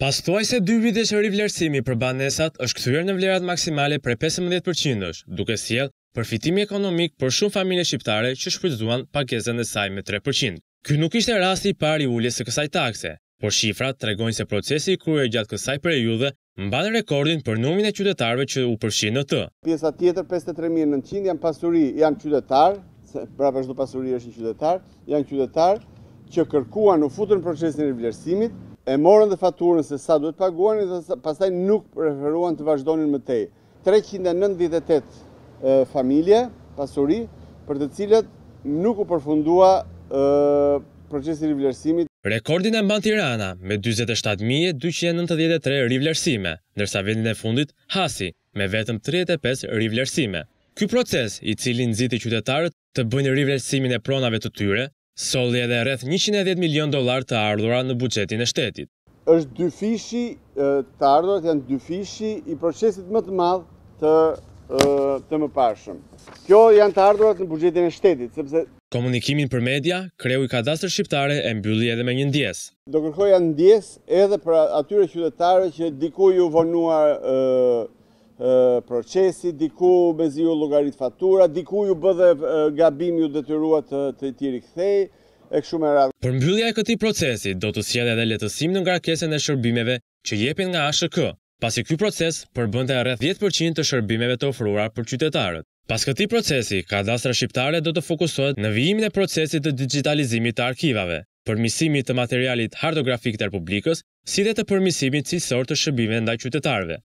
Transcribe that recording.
Pas thuaj se 2 vite që rivlerësimi për banesat është këthyrë në vlerat maksimale për 15% duke siel përfitimi ekonomik për shumë familje shqiptare që shpërzuan pagesën e saj me 3%. Ky nuk ishte rasti i pari ullje së kësaj takse, por shifrat tregojnë se procesi i kruje gjatë kësaj për e judhe mbanë rekordin për numin e qytetarve që u përshinë në të. Pjesa tjetër 53.900 janë pasuri, janë qytetarë, prapër shdo pasuri është një qytetarë, janë qytetarë që kërkuan u futën procesin e vlerësimit, e morën dhe faturën se sa duhet paguani dhe pastaj nuk preferuan të vazhdonin më tej. 398 familje pasuri për të cilët nuk u përfundua procesi rivlerësimit. Rekordin e mban Tirana me 47293 rivlerësime, ndërsa vendin e fundit Hasi me vetëm 35 rivlerësime. Ky proces i cili nxiti qytetarët të bëjnë rivlerësimin e pronave të tyre Soli edhe rreth 110 milion dolar të ardhura në bugjetin e shtetit. Êshtë dy fishi të ardhura, të janë dy fishi i procesit më të madhë të të më pashëm. Kjo janë të ardhurat në bugjetin e shtetit, sepse... Komunikimin për media, kreu i kadastrë shqiptare e mbylli edhe me një ndjes. Do kërkoj janë ndjes edhe për atyre qytetare që diku ju vonuar procesi, diku me ziju logarit fatura, diku ju bëdhe gabim ju detyrua të të tjeri kthej, e këshu me Për mbyllja e këti procesi, do të sjede edhe letësim në nga kese e shërbimeve që jepin nga ASHK, pasi këj proces përbënda rreth 10% të shërbimeve të ofrura për qytetarët. Pas këti procesi, kadastra shqiptare do të fokusohet në vijimin e procesit të digitalizimit të arkivave, përmisimit të materialit hardografik të republikës, si dhe të përmisimi cilësor të shërbime nda qytetarve.